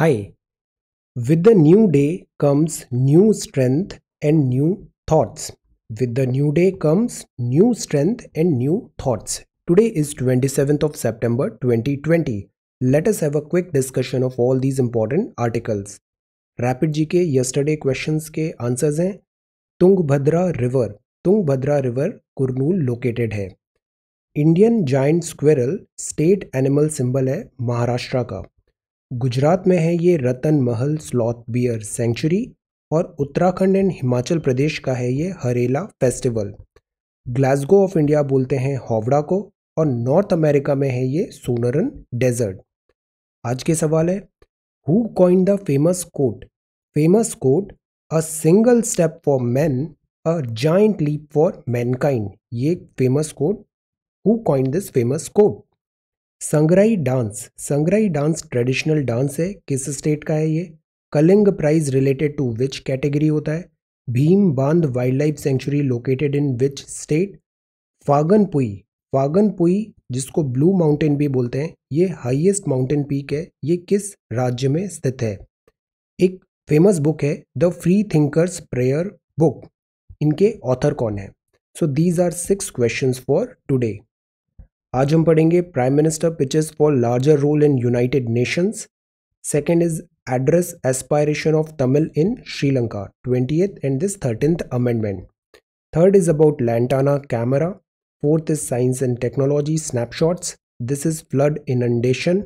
Hi, with the new day comes new strength and new thoughts. With the new day comes new strength and new thoughts. Today is 27th of September 2020. Let us have a quick discussion of all these important articles. Rapid G K yesterday questions के answers हैं Tungabhadra river Tungabhadra river Kurnool located है Indian giant squirrel state animal symbol है महाराष्ट्र का गुजरात में है ये रतन महल sloth bear century और उत्तराखंड एंड हिमाचल प्रदेश का है ये Harela festival Glasgow of India बोलते हैं हावड़ा को और नॉर्थ अमेरिका में है ये सोनरन डेजर्ट आज के सवाल है who coin the famous quote famous quote a single step for man a giant leap for mankind ये famous quote who coin this famous quote Sangai dance Sangai dance traditional dance है किस स्टेट का है ये Kalinga prize related to which category होता है Bhim Bandh wildlife sanctuary located in which state Phawngpui Phawngpui जिसको blue mountain भी बोलते हैं ये हाईएस्ट माउंटेन पीक है ये किस राज्य में स्थित है एक फेमस बुक है the free thinkers prayer book इनके ऑथर कौन है so these are six questions for today आज हम Prime Minister pitches for larger role in United Nations. Second is address aspiration of Tamil in Sri Lanka. Twentieth and this thirteenth amendment. third is about lantana camera fourth is science and technology snapshots this is flood inundation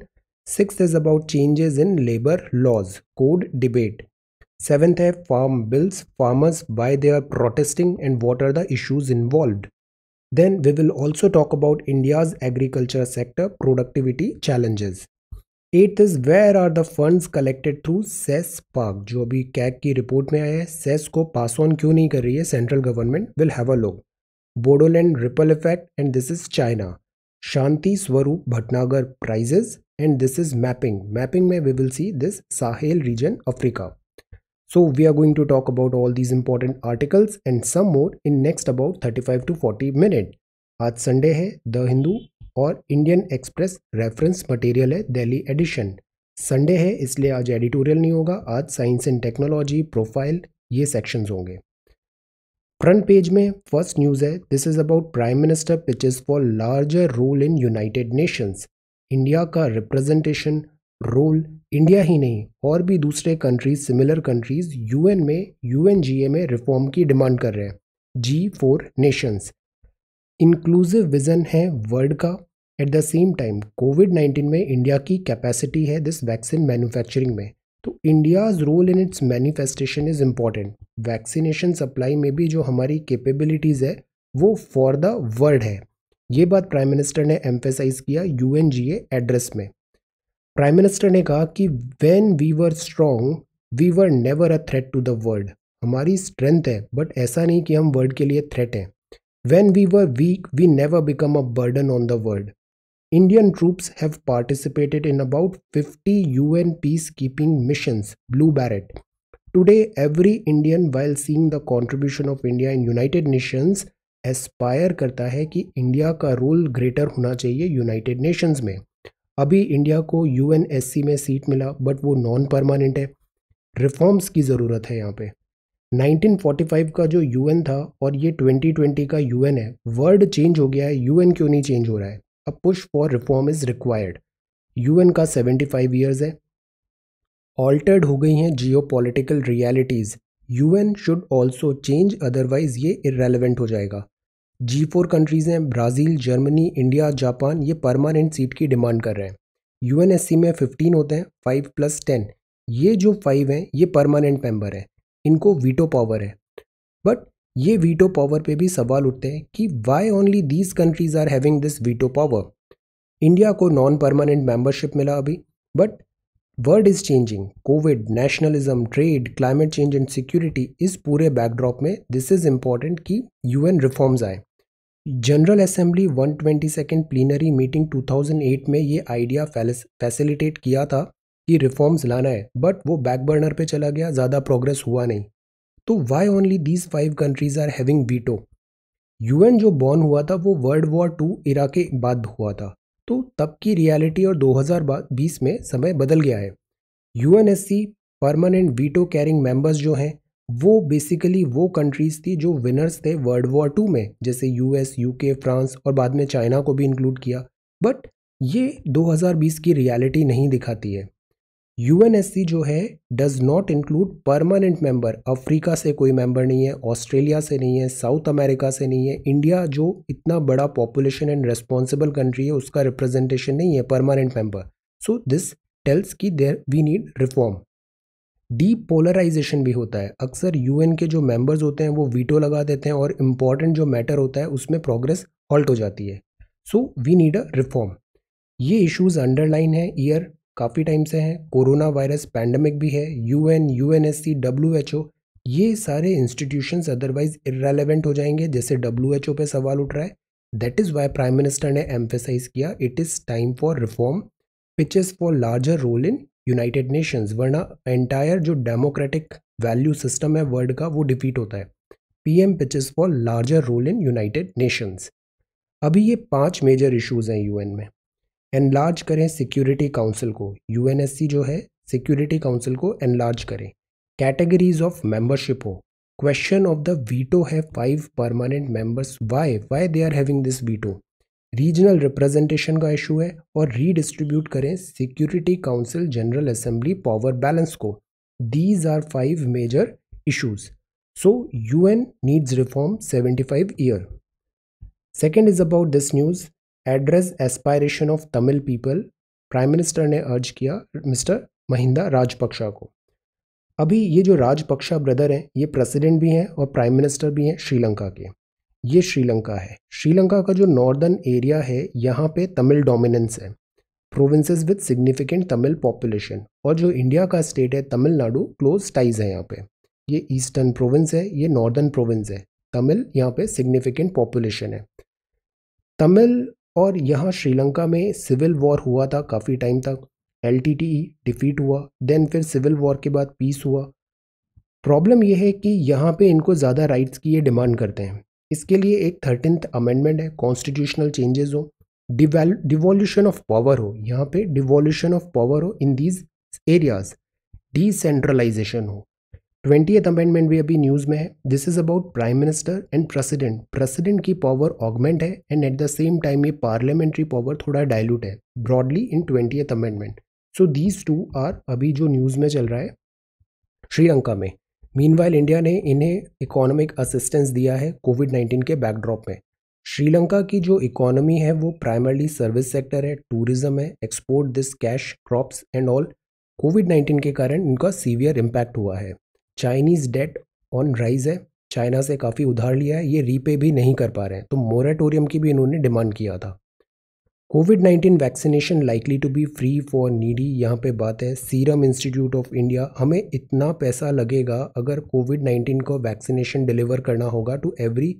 sixth is about changes in labor laws code debate seventh have farm bills farmers why they are protesting and what are the issues involved then we will also talk about India's agriculture sector productivity challenges. Eighth is where are the funds collected through CES PARC? जो अभी report में आया है, CES को pass on क्यों central government? will have a look. Borderland ripple effect and this is China. Shanti Swaroop Bhatnagar prizes and this is mapping. Mapping में we will see this Sahel region Africa. So we are going to talk about all these important articles and some more in next about 35 to 40 minute आज Sunday है the Hindu और Indian express reference material है Delhi addition Sunday है इसलिए आज editorial नहीं होगा आज साइंस एंड टेक्नोलॉजी प्रोफाइल ये सेक्शंस होंगे फ्रंट पेज में फर्स्ट न्यूज़ है this is about prime minister pitches for larger role in United Nations India का रिप्रेजेंटेशन रोल इंडिया ही नहीं और भी दूसरे कंट्रीज सिमिलर कंट्रीज यूएन में यूएनजीए में रिफॉर्म की डिमांड कर रहे हैं G four nations inclusive vision है वर्ल्ड का at the same time covid nineteen में इंडिया की कैपेसिटी है दिस वैक्सीन मैन्युफैक्चरिंग में तो India's role in its manifestation is important vaccination supply में भी जो हमारी कैपेबिलिटीज़ है वो फॉर द वर्ल्ड है ये बात प्राइम मिनिस्टर ने एम्फेसाइज किया यू एन जी एड्रेस में प्राइम मिनिस्टर ने कहा कि when we were strong we were never a threat to the world हमारी स्ट्रेंथ है बट ऐसा नहीं कि हम वर्ल्ड के लिए थ्रेट हैं when we were weak we never become a burden on the world Indian troops have participated in about fifty U N peace keeping mission blue Barrett today every Indian while seeing the contribution of India in United Nations aspire करता है कि India का role greater होना चाहिए United Nations में अभी India को you में सीट मिला बट वो नॉन परमानेंट है रिफॉर्म्स की ज़रूरत है यहाँ पे 1945 का जो यू था और ये 2020 का यू है वर्ल्ड चेंज हो गया है यू क्यों नहीं चेंज हो रहा है अब push for reform is required you का 75 ईयर्स है ऑल्टर्ड हो गई हैं geopolitical realities you should also change otherwise ये इरेलीवेंट हो जाएगा जी फोर कंट्रीज़ हैं ब्राज़ील जर्मनी इंडिया जापान ये परमानेंट सीट की डिमांड कर रहे हैं यू में फिफ्टीन होते हैं फाइव प्लस टेन ये जो फाइव हैं ये परमानेंट मेंबर हैं इनको वीटो पावर है बट ये वीटो पावर पे भी सवाल उठते हैं कि why only these countries are having this veto power India को नॉन परमानेंट मेंबरशिप मिला अभी but world is changing Covid nationalism trade climate change and security इस पूरे बैकड्रॉप में दिस इज़ इम्पॉर्टेंट कि यूएन रिफॉर्म्स आए general assembly second plenary meeting 2008 में ये आइडिया फैसिलिटेट किया था कि रिफॉर्म्स लाना है बट वो बैकबर्नर पे चला गया ज़्यादा प्रोग्रेस हुआ नहीं तो why only these five countries are having veto U जो बॉर्न हुआ था वो वर्ल्ड वॉर टू इरा के बाद हुआ था तो तब की रियलिटी और 2020 में समय बदल गया है सी परमानेंट वीटो कैरिंग मेंबर्स जो हैं वो बेसिकली वो कंट्रीज़ थी जो विनर्स थे वर्ल्ड वॉर टू में जैसे यूएस यूके फ्रांस और बाद में चाइना को भी इंक्लूड किया बट ये 2020 की रियलिटी नहीं दिखाती है यूएनएससी जो है does not include permanent member Africa से कोई मेंबर नहीं है ऑस्ट्रेलिया से नहीं है साउथ अमेरिका से नहीं है इंडिया जो इतना बड़ा पॉपुलेशन एंड रेस्पॉन्सिबल कंट्री है उसका रिप्रेजेंटेशन नहीं है permanent member so this tells की there we need reform depolarization भी होता है अक्सर यूएन के जो मेंबर्स होते हैं वो वीटो लगा देते हैं और इम्पॉर्टेंट जो मैटर होता है उसमें प्रोग्रेस हॉल्ट हो जाती है so we need a reform ये इश्यूज अंडरलाइन है ईयर काफ़ी टाइम से हैं कोरोना वायरस पैंडमिक भी है U N U N S C W H O ये सारे इंस्टीट्यूशंस अदरवाइज इरेलीवेंट हो जाएंगे जैसे डब्ल्यू एच ओ पे सवाल उठ रहा है that is why prime minister ने एम्फेसाइज किया it is time for reform pitches for larger role in United Nations वरना एंटायर जो डेमोक्रेटिक वैल्यू सिस्टम है वर्ल्ड का वो डिफीट होता है P M pitches for larger role in United Nations अभी ये पांच मेजर इश्यूज़ हैं यूएन में एनलार्ज करें सिक्योरिटी काउंसिल को यूएनएससी जो है सिक्योरिटी काउंसिल को एनलार्ज करें कैटेगरीज ऑफ मेंबरशिप हो क्वेश्चन ऑफ द वीटो है five permanent members why why they are having this veto regional representation का इशू है और रीडिस्ट्रीब्यूट करें security council general assembly power balance को these are five major issues so U N needs reform seventy five year second is about this news address aspiration of Tamil people prime minister ने urge किया mister Mahinda Rajapaksa को अभी ये जो Rajapaksa brother हैं ये president भी हैं और प्राइम मिनिस्टर भी हैं श्रीलंका के ये श्रीलंका है श्रीलंका का जो नॉर्दर्न एरिया है यहाँ पे तमिल डोमिनेंस है provinces with significant Tamil population और जो इंडिया का स्टेट है तमिलनाडु क्लोज टाइज है यहाँ पे ये ईस्टर्न प्रोविंस है ये नॉर्दर्न प्रोविंस है तमिल यहाँ पे सिग्निफिकेंट पॉपुलेशन है तमिल और यहाँ श्रीलंका में सिविल वॉर हुआ था काफ़ी टाइम तक एल डिफीट e हुआ देन फिर सिविल वॉर के बाद पीस हुआ प्रॉब्लम यह है कि यहाँ पे इनको ज़्यादा राइट्स की ये डिमांड करते हैं इसके लिए एक थर्टीन अमेंडमेंट है कॉन्स्टिट्यूशनल चेंजेस हो डिवॉल्यूशन ऑफ पावर हो यहाँ पे डिवॉल्यूशन ऑफ पावर हो इन दीज एरियाज डिसेंट्रलाइजेशन हो ट्वेंटी अमेंडमेंट भी अभी न्यूज़ में है this is about prime minister and president president की पावर ऑगमेंट है and at the same time ये पार्लियामेंट्री पावर थोड़ा डायल्यूट है broadly in twenty amendment so these two are अभी जो न्यूज़ में चल रहा है श्रीलंका में मीनवाइल इंडिया ने इन्हें इकोनॉमिक असिस्टेंस दिया है कोविड नाइन्टीन के बैकड्रॉप में श्रीलंका की जो इकोनॉमी है वो प्राइमरली सर्विस सेक्टर है टूरिज्म है export this cash crops and all Covid nineteen के कारण इनका सीवियर इम्पैक्ट हुआ है चाइनीज़ डेट ऑन राइज है चाइना से काफ़ी उधार लिया है ये रीपे भी नहीं कर पा रहे हैं तो मोरेटोरियम की भी इन्होंने डिमांड किया था Covid nineteen vaccination likely to be free for needy यहाँ पे बात है सीरम इंस्टीट्यूट ऑफ इंडिया हमें इतना पैसा लगेगा अगर कोविड नाइन्टीन को वैक्सीनेशन डिलीवर करना होगा to every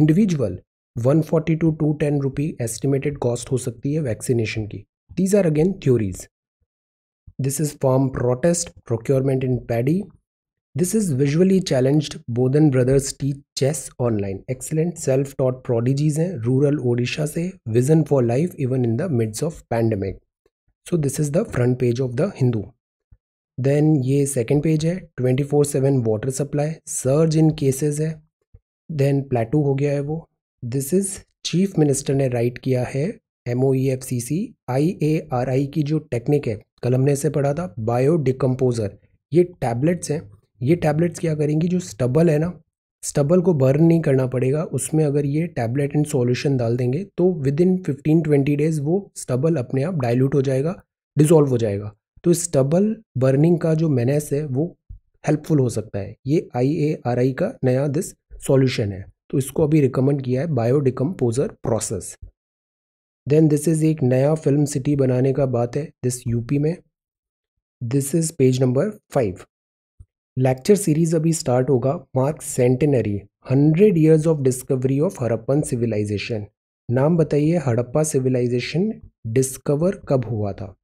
individual 140 to to ten rupee estimated cost हो सकती है वैक्सीनेशन की these are again theories this is form protest procurement in paddy This is visually challenged Bodhan brothers teach chess online excellent self taught prodigies हैं rural Odisha से vision for life even in the midst of pandemic so this is the front page of the Hindu then ये second page है twenty four seven water supply surge in cases है then plateau हो गया है वो this is chief minister ने write किया है M O E F C C I A R I की जो टेक्निक है कल हमने इसे पढ़ा था बायो डिकम्पोज़र ये टैबलेट्स हैं ये टैबलेट्स क्या करेंगी जो स्टबल है ना स्टबल को बर्न नहीं करना पड़ेगा उसमें अगर ये टैबलेट एंड सॉल्यूशन डाल देंगे तो within fifteen twenty days वो स्टबल अपने आप डाइल्यूट हो जाएगा डिजोल्व हो जाएगा तो स्टबल बर्निंग का जो मैनेस है वो हेल्पफुल हो सकता है ये आई ए आर आई का नया दिस सॉल्यूशन है तो इसको अभी रिकमेंड किया है biodecomposer process then this is एक नया फिल्म सिटी बनाने का बात है दिस यूपी में this is page number five lecture series अभी स्टार्ट होगा mark centenary hundred years of discovery of Harappan civilization नाम बताइए हड़प्पा सिविलाइजेशन डिस्कवर कब हुआ था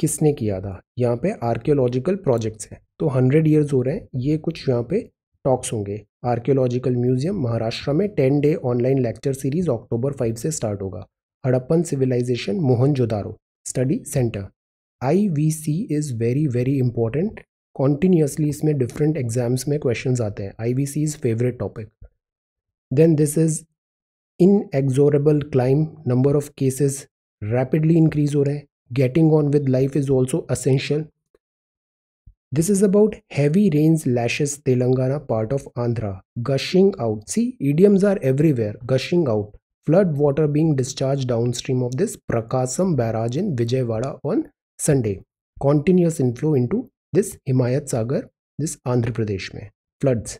किसने किया था यहाँ पे आर्कियोलॉजिकल प्रोजेक्ट्स हैं तो हंड्रेड ईयर्स हो रहे हैं ये कुछ यहाँ पे टॉक्स होंगे आर्कियोलॉजिकल म्यूजियम महाराष्ट्र में ten day online lecture series October five से स्टार्ट होगा Harappan civilization Mohenjodaro study centre I V C is very very important continuously इसमें डिफरेंट एग्जाम्स में क्वेश्चन आते हैं I V C is favourite topic then this is inexorable climb number of cases rapidly increase हो रहे हैं getting on with life is also essential this is about heavy rain lashes Telangana part of Andhra gushing out see idioms are everywhere gushing out flood water being discharge downstream of this Prakasam barrage in Vijayawada on Sunday continuous inflow into this Himayat Sagar this Andhra Pradesh में floods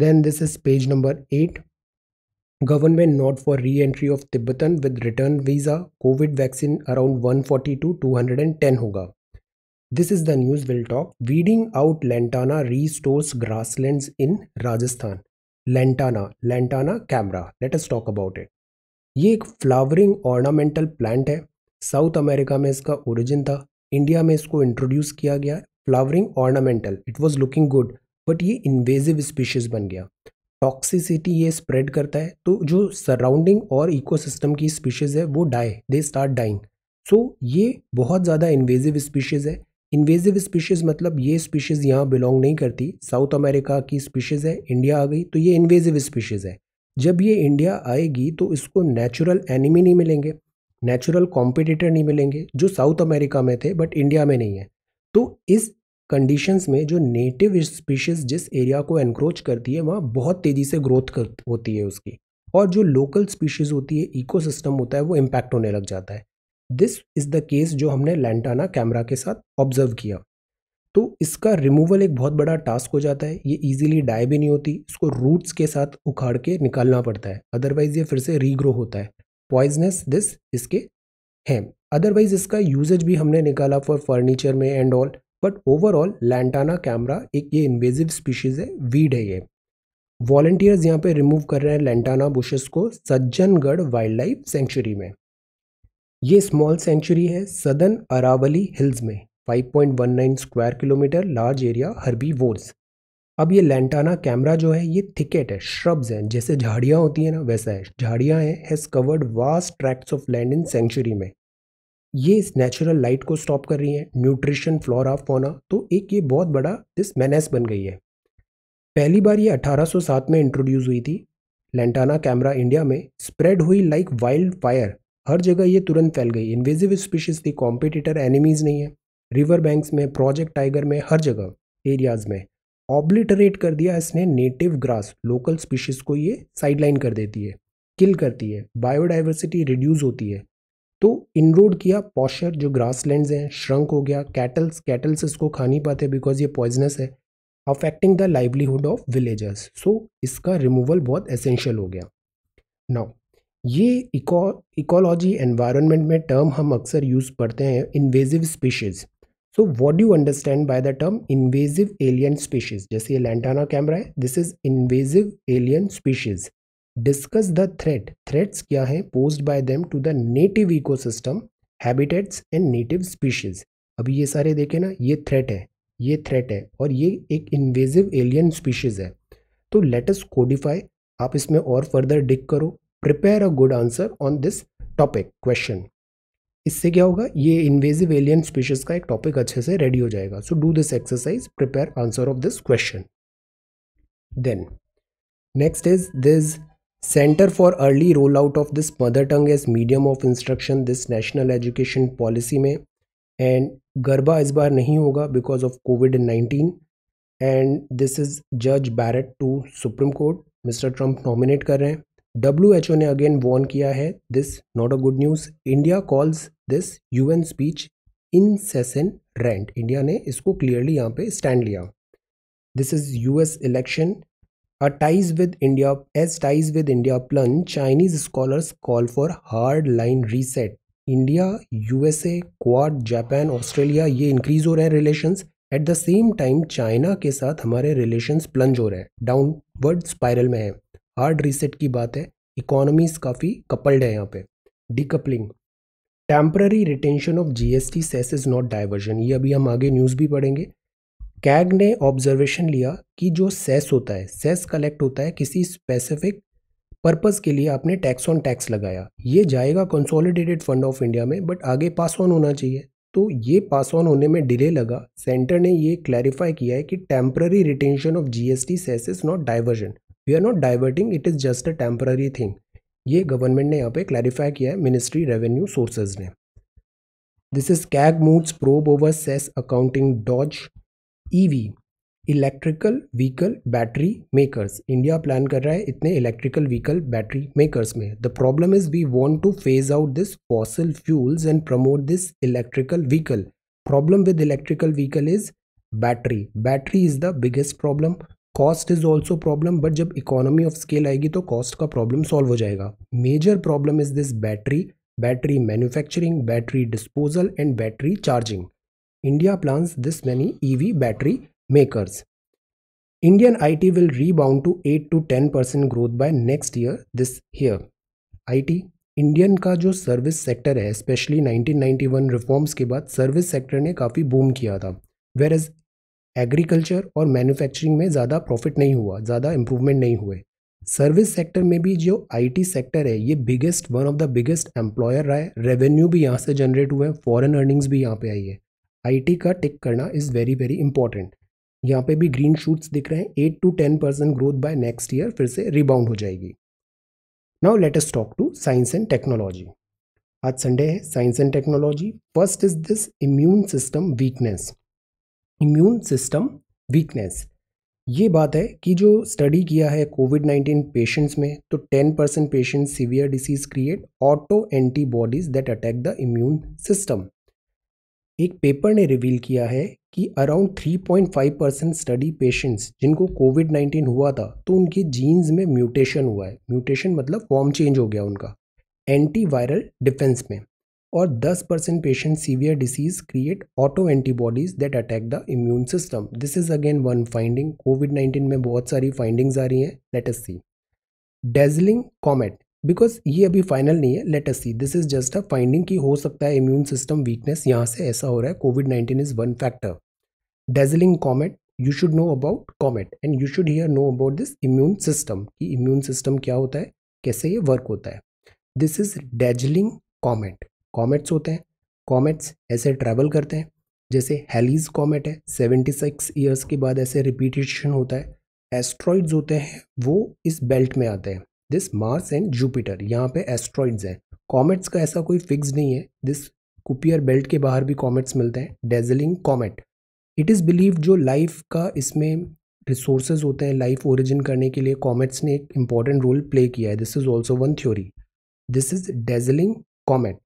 then this is page number eight government not for re entry of Tibetan with return visa Covid vaccine around one forty two to hundred and ten होगा this is the news will talk weeding out lantana restores grassland in Rajasthan lantana lantana camara let's talk about it ये एक flowering ornamental plant है South America में इसका origin था India में इसको introduce किया गया flowering ornamental it was looking good but ये इन्वेजिव स्पीशीज़ बन गया टॉक्सिसिटी ये स्प्रेड करता है तो जो सराउंडिंग और इकोसिस्टम की स्पीशीज़ है वो die they start dying so ये बहुत ज़्यादा इन्वेजिव स्पीशीज़ है इन्वेजिव स्पीशीज़ मतलब ये स्पीशीज़ यहाँ बिलोंग नहीं करती साउथ अमेरिका की स्पीशीज़ है इंडिया आ गई तो ये इन्वेजिव स्पीशीज़ है जब ये इंडिया आएगी तो इसको नेचुरल एनिमी नहीं मिलेंगे नेचुरल कॉम्पिटिटर नहीं मिलेंगे जो साउथ अमेरिका में थे बट इंडिया में नहीं है तो इस कंडीशंस में जो नेटिव स्पीशीज़ जिस एरिया को एनक्रोच करती है वहाँ बहुत तेज़ी से ग्रोथ कर होती है उसकी और जो लोकल स्पीशीज़ होती है इको होता है वो इम्पैक्ट होने लग जाता है दिस इज़ द केस जो हमने लैंटाना कैमरा के साथ ऑब्जर्व किया तो इसका रिमूवल एक बहुत बड़ा टास्क हो जाता है ये इजीली डाई भी नहीं होती इसको रूट्स के साथ उखाड़ के निकालना पड़ता है अदरवाइज़ ये फिर से रीग्रो होता है पॉइजनस दिस इसके हैं अदरवाइज इसका यूजेज भी हमने निकाला फॉर फर्नीचर में and all but overall lantana camara एक ये इन्वेजिव स्पीशीज़ है वीड है ये वॉल्टियर्स यहाँ पे रिमूव कर रहे हैं लैंटाना बुशेस को सज्जनगढ़ वाइल्ड लाइफ सेंचुरी में ये स्मॉल सेंचुरी है सदन अरावली हिल्स में 5.19 square kilometre large area herbivores अब ये लैंटाना कैमरा जो है ये थिकेट है श्रब्स हैं जैसे झाड़ियाँ होती हैं ना वैसा है झाड़ियाँ has covered vast tracts of land in century में ये इस नेचुरल लाइट को स्टॉप कर रही है न्यूट्रिशन फ्लोरा फोना तो एक ये बहुत बड़ा दिस मैनेस बन गई है पहली बार ये 1807 में इंट्रोड्यूस हुई थी लेंटाना कैमरा इंडिया में स्प्रेड हुई लाइक वाइल्ड फायर हर जगह ये तुरंत फैल गई इन्वेजिव स्पीशीज थी कॉम्पिटिटर एनिमीज नहीं है रिवर बैंक्स में प्रोजेक्ट टाइगर में हर जगह एरियाज में ऑब्लिटरेट कर दिया इसने नेटिव ग्रास लोकल स्पीशीज को ये साइडलाइन कर देती है किल करती है बायोडाइवर्सिटी रिड्यूस होती है तो इनरोड किया पॉशर जो ग्रास लैंड हैं श्रंक हो गया कैटल्स कैटल्स इसको खा नहीं पाते बिकॉज ये पॉइजनस है affecting the livelihood of villagers so इसका रिमूवल बहुत एसेंशियल हो गया नाउ ये इको इकोलॉजी एनवायरनमेंट में टर्म हम अक्सर यूज़ करते हैं invasive species so what you understand by the term invasive alien species जैसे ये लैंटाना कैमरा है this is invasive alien species discuss the threat threats क्या है pose by them to the native ecosystem habitats and native species अभी ये सारे देखे ना ये थ्रेट है ये थ्रेट है और ये एक इन्वेजिव एलियन स्पीशीज़ है तो लेटस कोडिफाई आप इसमें और फर्दर डिक करो prepare a good answer on this topic question इससे क्या होगा ये इन्वेजिव एलियन स्पीशीज़ का एक टॉपिक अच्छे से रेडी हो जाएगा so do this exercise prepare answer of this question then next is this centre for early roll out of this mother tongue as medium of instruction this national education policy में and Garba इस बार नहीं होगा because of Covid nineteen and this is जज Barrett to supreme court mister Trump nominate कर रहे हैं W H ओ ने अगेन वॉर्न किया है this not a good news India calls this U N speech incessant rant India ने इसको clearly यहाँ पे स्टैंड लिया this is U S election Our ties with India, as ties with India plunge, Chinese scholars call for hard line reset. India USA Quad Japan Australia ये increase हो रहे हैं relation at the same time China के साथ हमारे relation plunge हो रहे हैं डाउनवर्ड स्पायरल में है हार्ड रीसेट की बात है इकोनॉमीज काफ़ी कपल्ड है यहाँ पे decoupling temporary retention of G GST cess is not diversion ये अभी हम आगे न्यूज़ भी पढ़ेंगे कैग ने ऑब्जर्वेशन लिया कि जो सेस होता है सेस कलेक्ट होता है किसी स्पेसिफिक पर्पज़ के लिए आपने टैक्स ऑन टैक्स लगाया ये जाएगा कंसोलिडेटेड फंड ऑफ इंडिया में बट आगे पास ऑन होना चाहिए तो ये पास ऑन होने में डिले लगा सेंटर ने ये क्लैरिफाई किया है कि temporary retention of G T cess is not diversion we are not diverting it is just a temporary thing ये गवर्नमेंट ने यहाँ पे क्लैरिफाई किया है मिनिस्ट्री रेवेन्यू सोर्सेज ने this is CAG moods probe over cess accounting dodge EV electrical vehicle battery makers India plan कर रहा है इतने इलेक्ट्रिकल व्हीकल बैटरी मेकर्स में the problem is we want to phase out this fossil fuels and promote this electrical vehicle problem with electrical vehicle is battery battery is the biggest problem cost is also problem but जब economy of scale आएगी तो cost का problem solve हो जाएगा major problem is this battery battery manufacturing battery disposal and battery charging India we battery makers Indian I T will rebound to eight to ten percent growth by next year this year I T Indian का जो service sector है specially 1991 reforms के बाद service sector ने काफ़ी boom किया था whereas agriculture और मैन्युफैक्चरिंग में ज़्यादा प्रॉफिट नहीं हुआ ज़्यादा इम्प्रूवमेंट नहीं हुए सर्विस सेक्टर में भी जो आईटी सेक्टर है ये biggest one of the biggest employer रहा है रेवेन्यू भी यहाँ से जनरेट हुए हैं फॉरेन अर्निंग्स भी यहाँ पे आई है आईटी का टिक करना इज़ वेरी वेरी इंपॉर्टेंट यहाँ पे भी ग्रीन शूट्स दिख रहे हैं eight to ten percent growth by next year फिर से रिबाउंड हो जाएगी now let us talk to science and technology आज संडे है science and technology first is this immune system weakness immune system weakness ये बात है कि जो स्टडी किया है कोविड नाइन्टीन पेशेंट्स में तो ten percent patient severe disease create auto antibodies that attack the immune system एक पेपर ने रिवील किया है कि अराउंड 3.5 परसेंट स्टडी पेशेंट्स जिनको कोविड 19 हुआ था तो उनके जीन्स में म्यूटेशन हुआ है म्यूटेशन मतलब फॉर्म चेंज हो गया उनका एंटीवायरल डिफेंस में और 10 percent patient severe disease create auto antibodies that attack the immune system this is again one finding Covid nineteen में बहुत सारी फाइंडिंग्स आ रही हैं let see dazzling comet because ये अभी फाइनल नहीं है let us see this is just a finding कि हो सकता है इम्यून सिस्टम वीकनेस यहाँ से ऐसा हो रहा है Covid nineteen is one factor dazzling comet you should know about comet and you should here know about this immune system कि इम्यून सिस्टम क्या होता है कैसे ये वर्क होता है this is dazzling comet comets होते हैं कॉमेट्स ऐसे ट्रेवल करते हैं जैसे हेलीज कॉमेट है सेवेंटी सिक्स ईयर्स के बाद ऐसे रिपीटेशन होता है एस्ट्रॉइड्स होते हैं वो इस बेल्ट में आते हैं दिस मार्स एंड जुपिटर यहाँ पे एस्ट्रॉइड्स हैं कॉमेट्स का ऐसा कोई फिक्स नहीं है दिस कुपियर बेल्ट के बाहर भी कॉमेट्स मिलते हैं dazzling comet it is believe जो लाइफ का इसमें रिसोर्सेज होते हैं लाइफ ओरिजिन करने के लिए कॉमेट्स ने एक इंपॉर्टेंट रोल प्ले किया है this is also one theory this is dazzling comet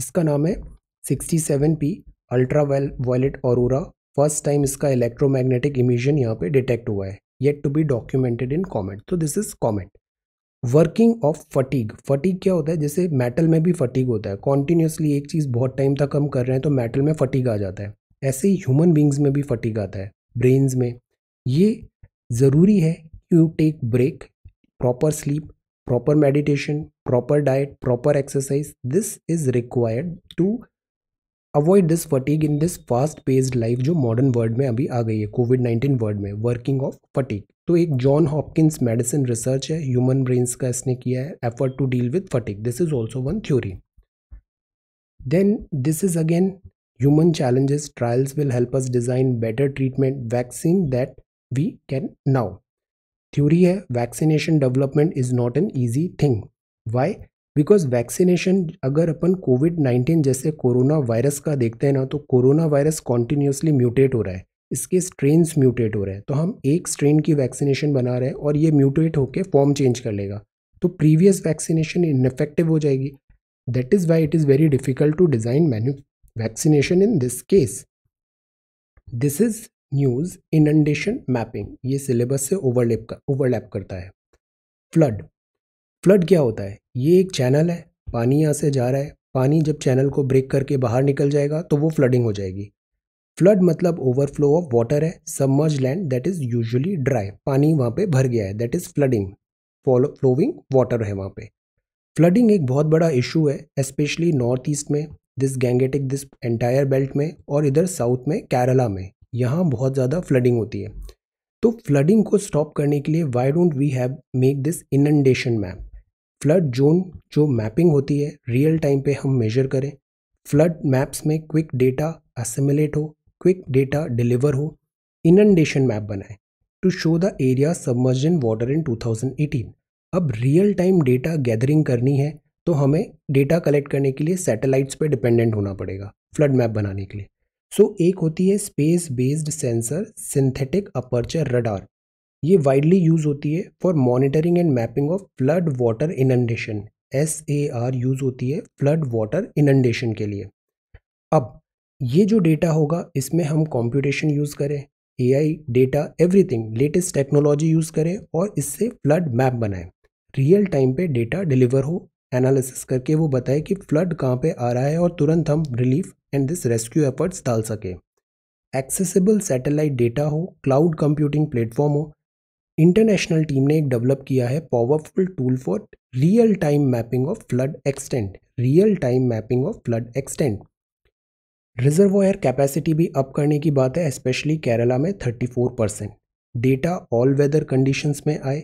इसका नाम है sixty seven P ultraviolet aurora first time इसका इलेक्ट्रोमैग्नेटिक इमिजन यहाँ पे डिटेक्ट हुआ है yet to be documented in comet तो this is comet working of fatigue fatigue क्या होता है जैसे मेटल में भी फटीग होता है कॉन्टीन्यूसली एक चीज़ बहुत टाइम तक हम कर रहे हैं तो मेटल में फटीग आ जाता है ऐसे ही ह्यूमन बींग्स में भी फटीग आता है ब्रेन्स में ये ज़रूरी है you take break proper sleep proper meditation proper diet proper exercise this is required to avoid this fatigue in this fast paced life जो मॉडर्न वर्ल्ड में अभी आ गई है कोविड नाइन्टीन वर्ल्ड में वर्किंग ऑफ फटीक तो एक John Hopkins medicine research है ह्यूमन ब्रेन्स का इसने किया है effort to deal with fatigue this is also one theory then this is again human challenges trials will help us design better treatment vaccine that we can now theory है vaccination development is not an easy thing why because vaccination अगर अपन Covid nineteen जैसे corona virus का देखते हैं ना तो corona virus continuously mutate हो रहा है इसके स्ट्रेन्स म्यूटेट हो रहे हैं तो हम एक स्ट्रेन की वैक्सीनेशन बना रहे हैं और ये म्यूटेट होकर फॉर्म चेंज कर लेगा तो प्रीवियस वैक्सीनेशन इनफेक्टिव हो जाएगी that is why it is very difficult to design many vaccination in this case this is news inundation mapping ये सिलेबस से ओवरलेप का ओवरलैप करता है फ्लड फ्लड क्या होता है ये एक चैनल है पानी यहाँ से जा रहा है पानी जब चैनल को ब्रेक करके बाहर निकल जाएगा तो वो फ्लडिंग हो जाएगी फ्लड मतलब ओवरफ्लो ऑफ वाटर है submerge land that is usually dry पानी वहाँ पे भर गया है that is flooding flowing water है वहाँ पे फ्लडिंग एक बहुत बड़ा इशू है स्पेशली नॉर्थ ईस्ट में this Gangetic this entire belt में और इधर साउथ में केरला में यहाँ बहुत ज़्यादा फ्लडिंग होती है तो फ्लडिंग को स्टॉप करने के लिए why don't we have make this inundation map flood zone जो मैपिंग होती है रियल टाइम पे हम मेजर करें फ्लड मैप्स में क्विक डेटा असिमुलेट हो क्विक डेटा डिलीवर हो इनंडेशन मैप बनाए to show the area submerge in water in 2018 अब रियल टाइम डेटा गैदरिंग करनी है तो हमें डेटा कलेक्ट करने के लिए सैटेलाइट्स पे डिपेंडेंट होना पड़ेगा फ्लड मैप बनाने के लिए सो so, एक होती है space based sensor synthetic aperture radar ये वाइडली यूज़ होती है for monitoring and mapping of flood water inundation S A R use होती है फ्लड वाटर इनंडेशन के लिए अब ये जो डेटा होगा इसमें हम कॉम्प्यूटेशन यूज़ करें A I data everything latest technology use करें और इससे फ्लड मैप बनाएं रियल टाइम पे डेटा डिलीवर हो एनालिसिस करके वो बताए कि फ्लड कहाँ पे आ रहा है और तुरंत हम relief and this rescue efforts डाल सकें एक्सेसिबल सैटेलाइट डेटा हो क्लाउड कंप्यूटिंग प्लेटफॉर्म हो इंटरनेशनल टीम ने एक डेवलप किया है powerful tool for real time mapping of flood extent real time mapping of flood extent reservoir capacity भी up करने की बात है स्पेशली केरला में 34 percent data all weather conditions में आए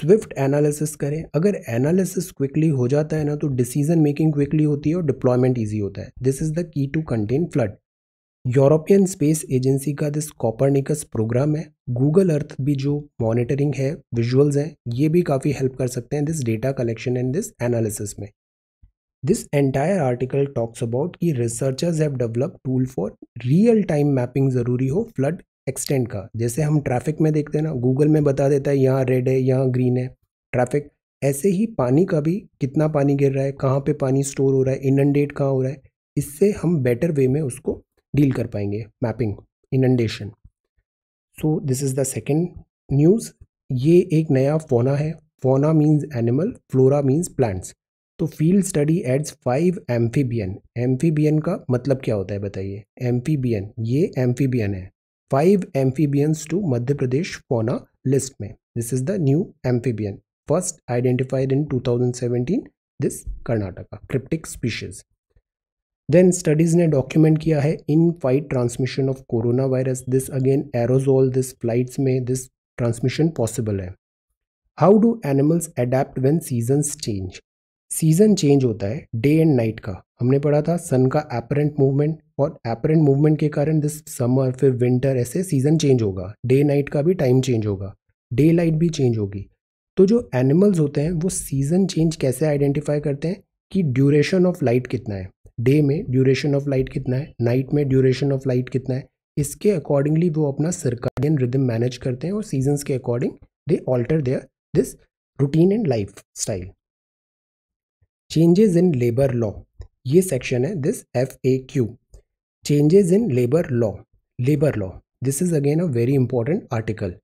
स्विफ्ट एनालिसिस करें अगर एनालिसिस क्विकली हो जाता है ना तो डिसीजन मेकिंग क्विकली होती है और डिप्लॉयमेंट ईजी होता है this is the key to contain flood European Space Agency का दिस कॉपरनिकस प्रोग्राम है गूगल अर्थ भी जो मॉनिटरिंग है विजुअल्स हैं ये भी काफ़ी हेल्प कर सकते हैं this data collection and this analysis में this entire article talks about कि researchers have develop tool for real time mapping ज़रूरी हो फ्लड एक्सटेंट का जैसे हम ट्रैफिक में देखते हैं ना गूगल में बता देता है यहाँ रेड है यहाँ ग्रीन है ट्रैफिक ऐसे ही पानी का भी कितना पानी गिर रहा है कहाँ पे पानी स्टोर हो रहा है इनडेट कहाँ हो रहा है इससे हम बेटर वे में उसको डील कर पाएंगे mapping inundation so this is the second news ये एक नया फोना है fauna means animal flora means plants तो field study aids five amphibian amphibian का मतलब क्या होता है बताइए एम्फीबियन ये एम्फीबियन है five amphibians to Madhya Pradesh fauna list में this is the new amphibian first identified in 2017 this Karnataka cryptic species then studies ने डॉक्यूमेंट किया है in flight transmission of corona virus this again aerosol this flights में this transmission possible है how do animals adapt when seasons change season change होता है day and night का हमने पढ़ा था सन का एपरेंट मूवमेंट और एपरेंट मूवमेंट के कारण दिस समर फिर विंटर ऐसे सीज़न चेंज होगा डे नाइट का भी टाइम चेंज होगा डे लाइट भी चेंज होगी तो जो एनिमल्स होते हैं वो सीज़न चेंज कैसे आइडेंटिफाई करते हैं कि ड्यूरेशन ऑफ लाइट कितना है डे में ड्यूरेशन ऑफ लाइट कितना है नाइट में ड्यूरेशन ऑफ लाइट कितना है इसके अकॉर्डिंगली वो अपना सर्काडियन रिदम मैनेज करते हैं और सीजन्स के according they alter their this routine and lifestyle changes in labour law ये सेक्शन है this F A Q changes in labour law labour law this is again a very important article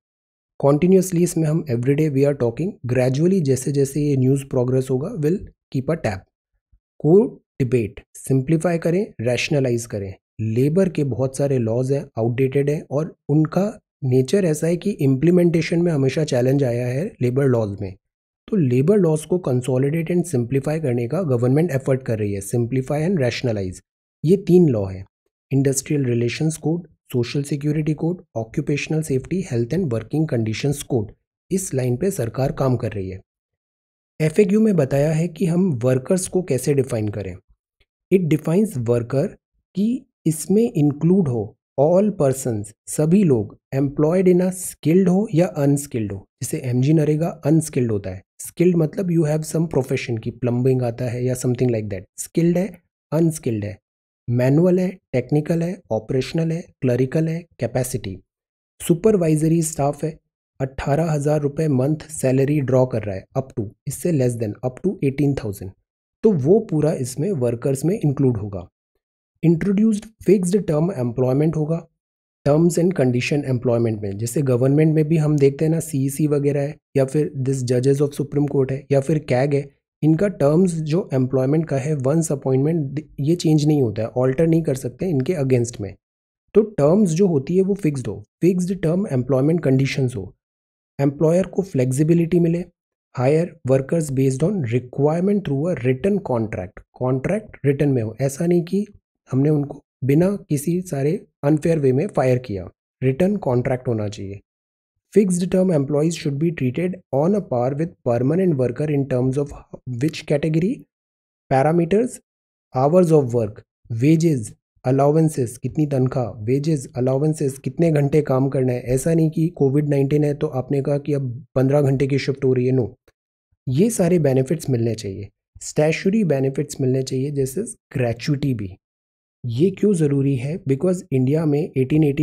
continuously इसमें हम everyday we are talking gradually जैसे जैसे ये news progress होगा will keep a tap को debate simplify करें rationalise करें labour के बहुत सारे लॉज हैं आउटडेटेड हैं और उनका नेचर ऐसा है कि इम्प्लीमेंटेशन में हमेशा चैलेंज आया है लेबर लॉज में तो लेबर लॉज को कंसोलिडेट एंड सिंप्लीफाई करने का गवर्नमेंट एफर्ट कर रही है सिंप्लीफाई एंड रैशनलाइज ये तीन लॉ हैं industrial relations code social security code occupational safety health and working conditions code इस लाइन पे सरकार काम कर रही है एफ में बताया है कि हम वर्कर्स को कैसे डिफाइन करें इट डिफाइंस वर्कर कि इसमें इंक्लूड हो ऑल पर्सन सभी लोग एम्प्लॉयड इन अ स्किल्ड हो या अनस्किल्ड हो जैसे एम जी नरेगा अनस्किल्ड होता है स्किल्ड मतलब यू हैव सम प्रोफेशन की प्लम्बिंग आता है या समथिंग लाइक दैट स्किल्ड है अनस्किल्ड है मैनुअल है टेक्निकल है ऑपरेशनल है क्लरिकल है कैपेसिटी सुपरवाइजरी स्टाफ है अट्ठारह हज़ार रुपये मंथ सैलरी ड्रॉ कर रहा है अप टू इससे less than up to eighteen thousand तो वो पूरा इसमें वर्कर्स में इंक्लूड होगा इंट्रोड्यूस्ड फिक्स्ड टर्म एम्प्लॉयमेंट होगा टर्म्स एंड कंडीशन एम्प्लॉयमेंट में जैसे गवर्नमेंट में भी हम देखते हैं ना सी e वगैरह है या फिर दिस जजेस ऑफ सुप्रीम कोर्ट है या फिर कैग है इनका टर्म्स जो एम्प्लॉयमेंट का है वंस अपॉइंटमेंट ये चेंज नहीं होता है ऑल्टर नहीं कर सकते इनके अगेंस्ट में तो टर्म्स जो होती है वो फिक्स्ड हो फिक्स्ड टर्म एम्प्लॉयमेंट कंडीशंस हो एम्प्लॉयर को फ्लेक्सिबिलिटी मिले hire workers based on requirement through a written contract contract written में हो ऐसा नहीं कि हमने उनको बिना किसी सारे अनफेयर वे में फायर किया रिटर्न कॉन्ट्रैक्ट होना चाहिए fixed term employees should be treated on a par with permanent worker in terms of which category parameters hours of work wages allowances कितनी तनख्वाह वेजेस अलाउंसेस कितने घंटे काम करना है ऐसा नहीं कि कोविड नाइन्टीन है तो आपने कहा कि अब पंद्रह घंटे की शिफ्ट हो रही है नो ये सारे बेनिफिट्स मिलने चाहिए स्टैशरी बेनिफिट्स मिलने चाहिए जैसे ग्रेचुटी भी ये क्यों ज़रूरी है बिकॉज इंडिया में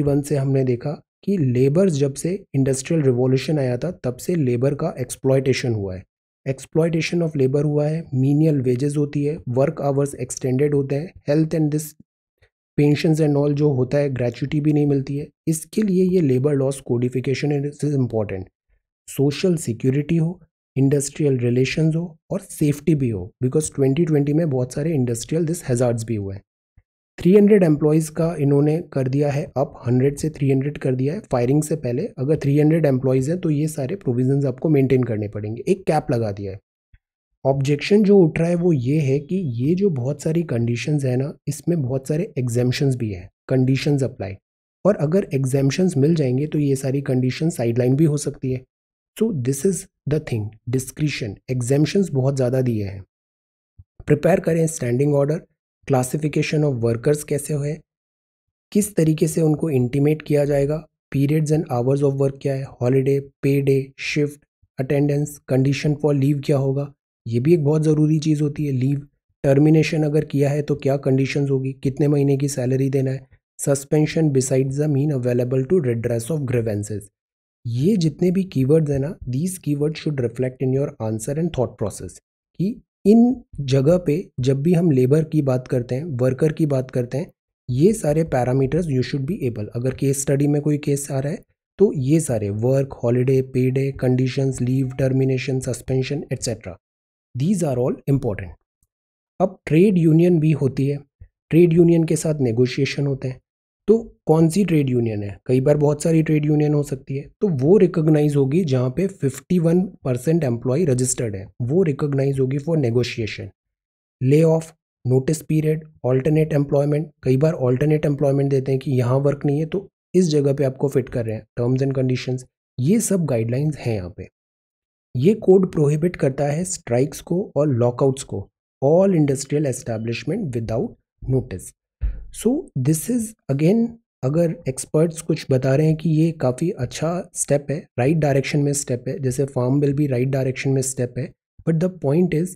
वन से हमने देखा कि लेबर्स जब से इंडस्ट्रियल रिवोल्यूशन आया था तब से लेबर का एक्सप्लॉयटेशन हुआ है एक्सप्लॉयटेशन ऑफ लेबर हुआ है मीनियल वेजेस होती है वर्क आवर्स एक्सटेंडेड होते हैं health and this pension and all जो होता है ग्रेचुटी भी नहीं मिलती है इसके लिए ये labour laws codification is important social security हो इंडस्ट्रियल रिलेशन हो और सेफ्टी भी हो बिकॉज 2020 में बहुत सारे इंडस्ट्रियल दिस हैज़ार्ड्स भी हुए हैं 300 एम्प्लॉयज़ का इन्होंने कर दिया है अब 100 से 300 कर दिया है फायरिंग से पहले अगर 300 एम्प्लॉयज़ हैं तो ये सारे प्रोविजंस आपको मेंटेन करने पड़ेंगे एक कैप लगा दिया है ऑब्जेक्शन जो उठ रहा है वो ये है कि ये जो बहुत सारी कंडीशंस है ना इसमें बहुत सारे एग्जेम्पन्स भी हैं कंडीशंस अप्लाई और अगर एग्जेम्पन्स मिल जाएंगे तो ये सारी कंडीशन साइडलाइन भी हो सकती है so this is the thing discretion examinations बहुत ज़्यादा दिए हैं प्रिपेयर करें standing order classification of workers कैसे हुए किस तरीके से उनको इंटीमेट किया जाएगा periods and hours of work क्या है holiday pay day shift attendance condition for leave क्या होगा ये भी एक बहुत ज़रूरी चीज़ होती है लीव टर्मिनेशन अगर किया है तो क्या कंडीशन होगी कितने महीने की सैलरी देना है suspension besides the mean available to redress of grievances ये जितने भी कीवर्ड्स हैं ना these keyword should reflect in your answer and thought process कि इन जगह पे जब भी हम लेबर की बात करते हैं वर्कर की बात करते हैं ये सारे parameters you should be able अगर केस स्टडी में कोई केस आ रहा है तो ये सारे work holiday pay day conditions leave termination suspension etcetera these are all important अब ट्रेड यूनियन भी होती है ट्रेड यूनियन के साथ नेगोशिएशन होते हैं तो कौन सी ट्रेड यूनियन है कई बार बहुत सारी ट्रेड यूनियन हो सकती है तो वो रिकोगनाइज होगी जहाँ पे 51 परसेंट एम्प्लॉय रजिस्टर्ड है वो रिकोगनाइज होगी for negotiation lay off notice period alternate employment कई बार ऑल्टरनेट एम्प्लॉयमेंट देते हैं कि यहाँ वर्क नहीं है तो इस जगह पे आपको फिट कर रहे हैं टर्म्स एंड कंडीशंस ये सब गाइडलाइंस हैं यहाँ पे ये कोड प्रोहिबिट करता है स्ट्राइक्स को और लॉकआउट्स को all industrial establishment without notice so this is again अगर एक्सपर्ट्स कुछ बता रहे हैं कि ये काफ़ी अच्छा स्टेप है राइट right डायरेक्शन में स्टेप है जैसे फार्म बिल भी राइट right डायरेक्शन में स्टेप है but the point is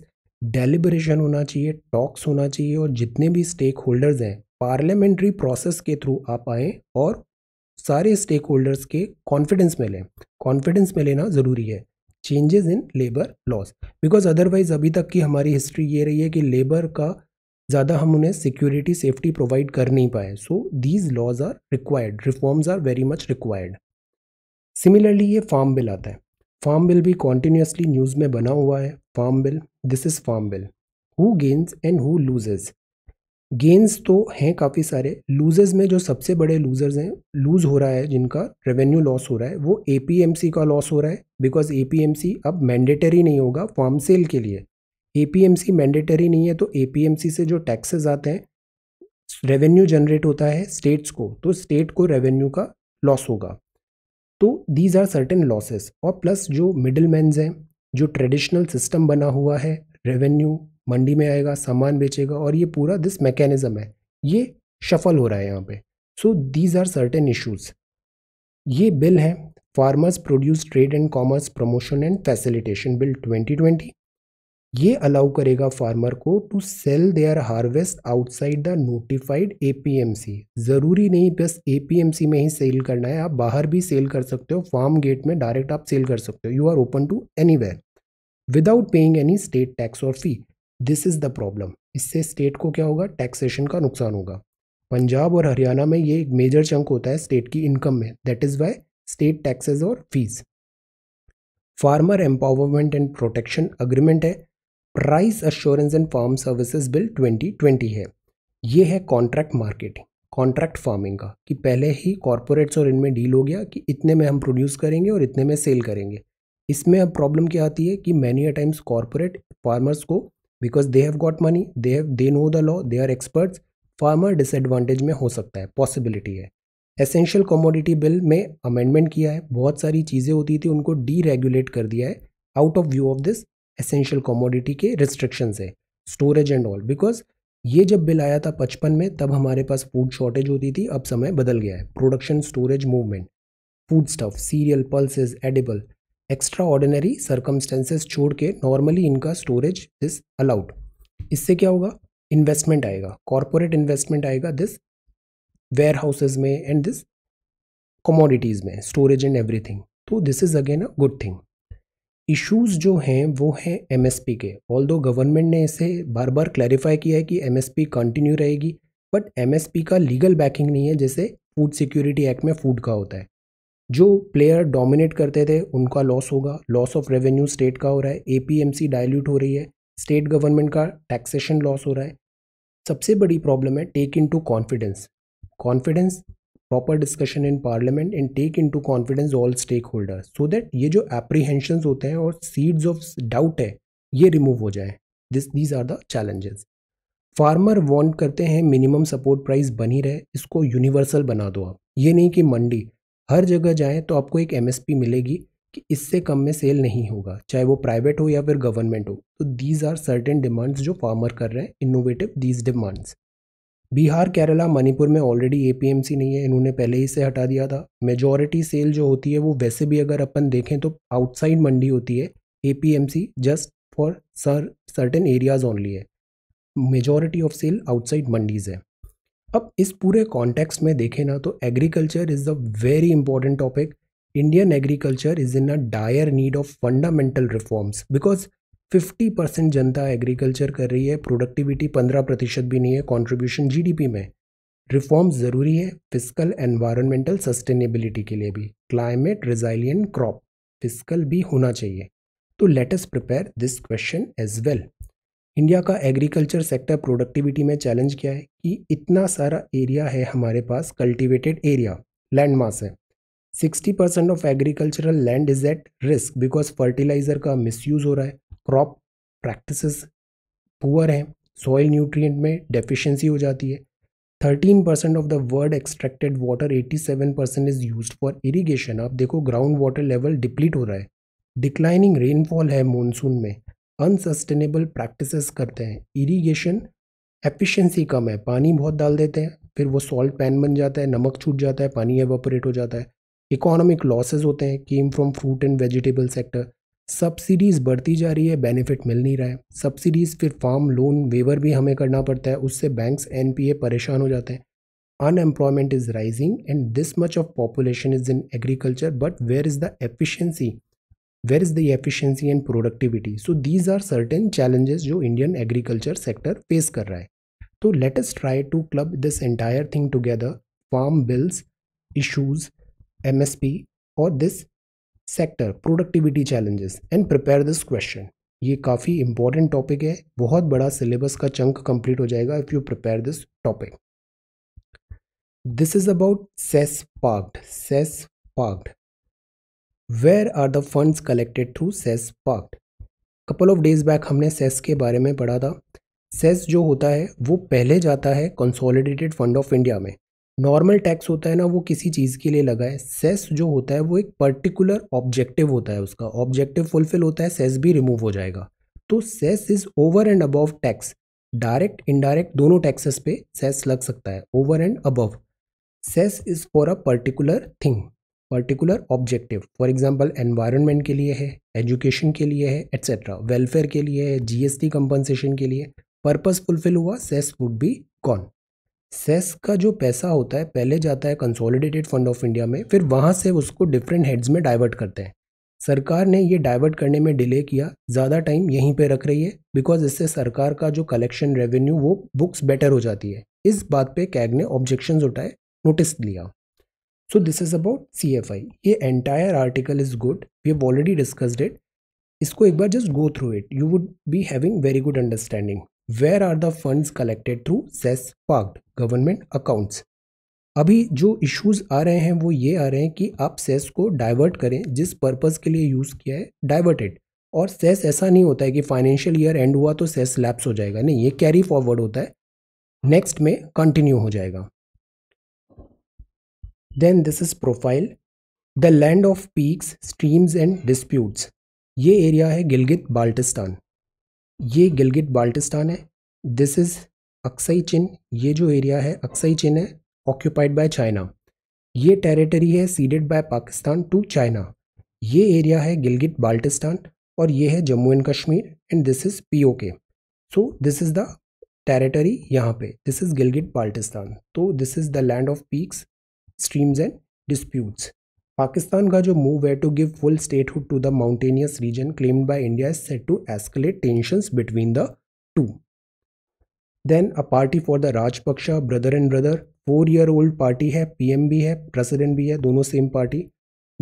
deliberation होना चाहिए टॉक्स होना चाहिए और जितने भी स्टेक होल्डर्स हैं पार्लियामेंट्री प्रोसेस के थ्रू आप आएँ और सारे स्टेक होल्डर्स के कॉन्फिडेंस में लें कॉन्फिडेंस में लेना ज़रूरी है changes in labour laws because otherwise अभी तक की हमारी हिस्ट्री ये रही है कि लेबर का ज़्यादा हम उन्हें सिक्योरिटी सेफ्टी प्रोवाइड कर नहीं पाए so these laws are required reforms are very much required similarly ये फार्म बिल आता है फार्म बिल भी कॉन्टीन्यूसली न्यूज़ में बना हुआ है farm bill this is farm bill who gains and who loses gains तो हैं काफ़ी सारे लूजर्स में जो सबसे बड़े लूजर्स हैं लूज़ हो रहा है जिनका रेवेन्यू लॉस हो रहा है वो ए का लॉस हो रहा है बिकॉज ए अब मैंडेटरी नहीं होगा फार्म सेल के लिए ए मैंडेटरी नहीं है तो ए से जो टैक्सेस आते हैं रेवेन्यू जनरेट होता है स्टेट्स को तो स्टेट को रेवेन्यू का लॉस होगा तो दीज आर सर्टेन लॉसेस और प्लस जो मिडिल हैं जो ट्रेडिशनल सिस्टम बना हुआ है रेवेन्यू मंडी में आएगा सामान बेचेगा और ये पूरा दिस मैकेनिज्म है ये शफल हो रहा है यहाँ पे so these are certain issues ये बिल है farmers produce trade and commerce promotion and facilitation bill 2020 ये अलाउ करेगा फार्मर को to sell their harvest outside the notified APMC ज़रूरी नहीं बस एपीएमसी में ही सेल करना है आप बाहर भी सेल कर सकते हो फार्म गेट में डायरेक्ट आप सेल कर सकते हो you are open to anywhere without paying any state tax और fee this is the problem इससे स्टेट को क्या होगा टैक्सेशन का नुकसान होगा पंजाब और हरियाणा में ये एक मेजर चंक होता है स्टेट की इनकम में that is why state taxes और fees farmer empowerment and protection agreement है price assurance and farm services bill 2020 है ये है कॉन्ट्रैक्ट मार्केटिंग कॉन्ट्रैक्ट फार्मिंग का कि पहले ही कॉरपोरेट्स और इनमें डील हो गया कि इतने में हम प्रोड्यूस करेंगे और इतने में सेल करेंगे इसमें अब प्रॉब्लम क्या आती है कि many a times corporate farmers को because they have got money they have they know the law they are experts farmer disadvantage में हो सकता है पॉसिबिलिटी है एसेंशियल कमोडिटी बिल में अमेंडमेंट किया है बहुत सारी चीज़ें होती थी उनको डीरेगुलेट कर दिया है out of view of this essential commodity के रिस्ट्रिक्शन है स्टोरेज एंड ऑल बिकॉज ये जब बिल आया था पचपन में तब हमारे पास फूड शॉर्टेज होती थी अब समय बदल गया है production storage movement food stuff cereal pulse edible extraordinary circumstances छोड़ के नॉर्मली इनका स्टोरेज इज अलाउड इससे क्या होगा इन्वेस्टमेंट आएगा कॉरपोरेट इन्वेस्टमेंट आएगा दिस वेयर हाउसेज में एंड दिस कमोडिटीज़ में स्टोरेज एंड एवरीथिंग तो this is again a good thing issues जो हैं वो हैं एमएसपी के ऑल दो गवर्नमेंट ने इसे बार बार क्लैरिफाई किया है कि एमएसपी कंटिन्यू रहेगी बट एमएसपी का लीगल बैकिंग नहीं है जैसे फूड सिक्योरिटी एक्ट में फूड का होता है जो प्लेयर डोमिनेट करते थे उनका लॉस होगा लॉस ऑफ रेवेन्यू स्टेट का हो रहा है एपीएमसी डाइल्यूट हो रही है स्टेट गवर्नमेंट का टैक्सेशन लॉस हो रहा है सबसे बड़ी प्रॉब्लम है take into confidence confidence proper discussion in parliament and take into confidence all stakeholder so that ये जो एप्रीहेंशन होते हैं और सीड्स ऑफ डाउट है ये रिमूव हो जाए this these are the challenges farmer want करते हैं मिनिमम सपोर्ट प्राइस बनी रहे इसको यूनिवर्सल बना दो आप ये नहीं कि मंडी हर जगह जाएँ तो आपको एक एम मिलेगी कि इससे कम में सेल नहीं होगा चाहे वो प्राइवेट हो या फिर गवर्नमेंट हो तो दीज आर सर्टेन डिमांड्स जो फार्मर कर रहे हैं innovative these demands Bihar Kerala Manipur में ऑलरेडी ए नहीं है इन्होंने पहले ही से हटा दिया था मेजॉरिटी सेल जो होती है वो वैसे भी अगर अपन देखें तो आउटसाइड मंडी होती है a just for sir certain areas only है majority of sale outside mandis है अब इस पूरे कॉन्टेक्स्ट में देखें ना तो agriculture is a very important topic Indian agriculture is in a dire need of fundamental reforms because 50 percent जनता एग्रीकल्चर कर रही है प्रोडक्टिविटी 15 प्रतिशत भी नहीं है कॉन्ट्रीब्यूशन जीडीपी में रिफॉर्म ज़रूरी है फिजिकल एनवायरमेंटल सस्टेनेबिलिटी के लिए भी क्लाइमेट रिजाइलियन क्रॉप फिजिकल भी होना चाहिए तो let us prepare this question as well India का एग्रीकल्चर सेक्टर प्रोडक्टिविटी में चैलेंज क्या है कि इतना सारा एरिया है हमारे पास कल्टिवेटेड एरिया लैंड मास है sixty percent of agricultural land is at risk because fertiliser का मिसयूज़ हो रहा है क्रॉप प्रैक्टिस पुअर हैं सॉइल न्यूट्रिएंट में डेफिशिएंसी हो जाती है thirteen percent of the world extracted water seven percent is use for irrigation आप देखो ग्राउंड वाटर लेवल डिप्लीट हो रहा है डिक्लाइनिंग रेनफॉल है मानसून में अनसस्टेनेबल प्रैक्टिसेस करते हैं इरिगेशन एफिशिएंसी कम है पानी बहुत डाल देते हैं फिर वो सॉल्ट पैन बन जाता है नमक छूट जाता है पानी एवोपरेट हो जाता है इकोनॉमिक लॉसेज होते हैं came from fruit and vegetable sector subsidies बढ़ती जा रही है बेनिफिट मिल नहीं रहा है सब्सिडीज़ फिर फार्म लोन वेवर भी हमें करना पड़ता है उससे बैंक्स एन परेशान हो जाते हैं unemployment is rising and this much of population is in agriculture but where is the efficiency where is the efficiency and productivity so these are certain challenges जो indian agriculture sector face कर रहा है तो let us try to club this entire thing together farm bills issues msp or this sector productivity challenges and prepare this question ये काफ़ी important topic है बहुत बड़ा सिलेबस का चंक कंप्लीट हो जाएगा if you prepare this topic this is about cess parked cess parked where are the funds collected through cess part couple of days back हमने cess के बारे में पढ़ा था सेस जो होता है वो पहले जाता है कंसोलिडेटेड फंड ऑफ इंडिया में नॉर्मल टैक्स होता है ना वो किसी चीज़ के लिए लगा है सेस जो होता है वो एक पर्टिकुलर ऑब्जेक्टिव होता है उसका ऑब्जेक्टिव फुलफिल होता है सेस भी रिमूव हो जाएगा तो cess is over and above tax direct indirect दोनों टैक्सेस पे सेस लग सकता है over and above cess is for a particular thing particular objective for example environment के लिए है एजुकेशन के लिए है एट्सेट्रा वेलफेयर के लिए है जीएसटी कंपनसेशन के लिए पर्पस फुलफिल हुआ cess would be gone cess का जो पैसा होता है पहले जाता है कंसोलिडेटेड फंड ऑफ इंडिया में फिर वहाँ से उसको डिफरेंट हेड्स में डाइवर्ट करते हैं सरकार ने ये डाइवर्ट करने में डिले किया ज़्यादा टाइम यहीं पे रख रही है बिकॉज इससे सरकार का जो कलेक्शन रेवेन्यू वो बुक्स बेटर हो जाती है इस बात पे कैग ने ऑब्जेक्शन उठाए नोटिस लिया So this is about CFI. ये entire article is good. We have already discussed it. इसको एक बार just go through it. You would be having very good understanding. Where are the funds collected through cess parked government accounts? अभी जो issues आ रहे हैं वो ये आ रहे हैं कि आप सेस को डाइवर्ट करें जिस पर्पज़ के लिए यूज़ किया है डाइवर्टेड और सेस ऐसा नहीं होता है कि फाइनेंशियल ईयर एंड हुआ तो सेस लैप्स हो जाएगा नहीं ये कैरी फॉरवर्ड होता है नेक्स्ट में कंटिन्यू हो जाएगा then this is profile the land of peaks streams and disputes ये एरिया है गिलगित बाल्टिस्तान ये गिलगित बाल्टिस्तान है दिस इज़ अक्सई चिन ये जो एरिया है अक्सई चिन है ऑक्यूपाइड बाय चाइना ये टेरिटरी है ceded by Pakistan to China ये एरिया है गिलगित बाल्टिस्तान और ये है Jammu and Kashmir and this is P so this is the territory यहाँ पे दिस इज़ गिलगित बाल्टिस्तान तो this is the land of peaks streams and disputes Pakistan का जो मूव है to give full statehood to the mountainous region claimed by India set to escalate tension between the two then a party for the Rajapaksa brother and brother four year old party है PM भी है president भी है दोनों same party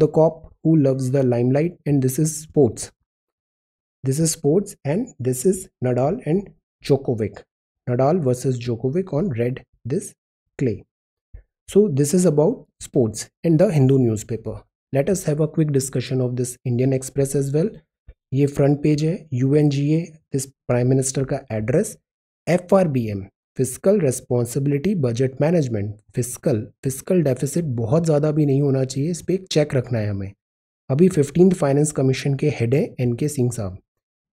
the cop who loves the limelight and this is sports this is sports and this is Nadal and Djokovic Nadal versus Djokovic on red this clay So this is about sports in the Hindu newspaper. Let us have a quick discussion of this Indian Express as well. ये front page है U N G A this prime minister का address F R B M physical responsibility budget management physical physical deficit बहुत ज़्यादा भी नहीं होना चाहिए इस पर एक चेक रखना है हमें अभी फिफ्टीन फाइनेंस कमीशन के हेड हैं एन के सिंह साहब